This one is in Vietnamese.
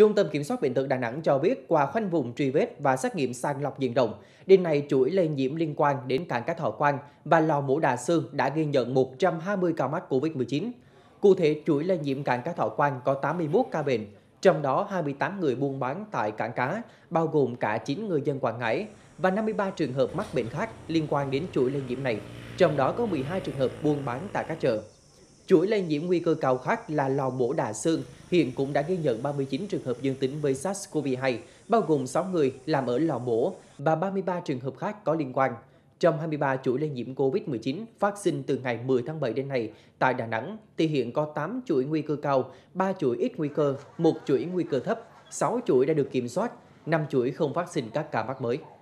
Trung tâm Kiểm soát Bệnh tật Đà Nẵng cho biết qua khoanh vùng truy vết và xét nghiệm sàng lọc diện rộng, đêm nay chuỗi lây nhiễm liên quan đến cảng cá Thọ Quang và lò mổ Đà Sương đã ghi nhận 120 ca mắc COVID-19. Cụ thể, chuỗi lây nhiễm cảng cá Thọ Quang có 81 ca bệnh, trong đó 28 người buôn bán tại cảng cá, bao gồm cả 9 người dân Quảng Ngãi và 53 trường hợp mắc bệnh khác liên quan đến chuỗi lây nhiễm này, trong đó có 12 trường hợp buôn bán tại các chợ. Chuỗi lây nhiễm nguy cơ cao khác là lò mổ Đà Sơn hiện cũng đã ghi nhận 39 trường hợp dương tính với SARS-CoV-2, bao gồm 6 người làm ở lò mổ và 33 trường hợp khác có liên quan. Trong 23 chuỗi lây nhiễm COVID-19 phát sinh từ ngày 10 tháng 7 đến nay tại Đà Nẵng, thì hiện có 8 chuỗi nguy cơ cao, 3 chuỗi ít nguy cơ, 1 chuỗi nguy cơ thấp, 6 chuỗi đã được kiểm soát, 5 chuỗi không phát sinh các ca mắc mới.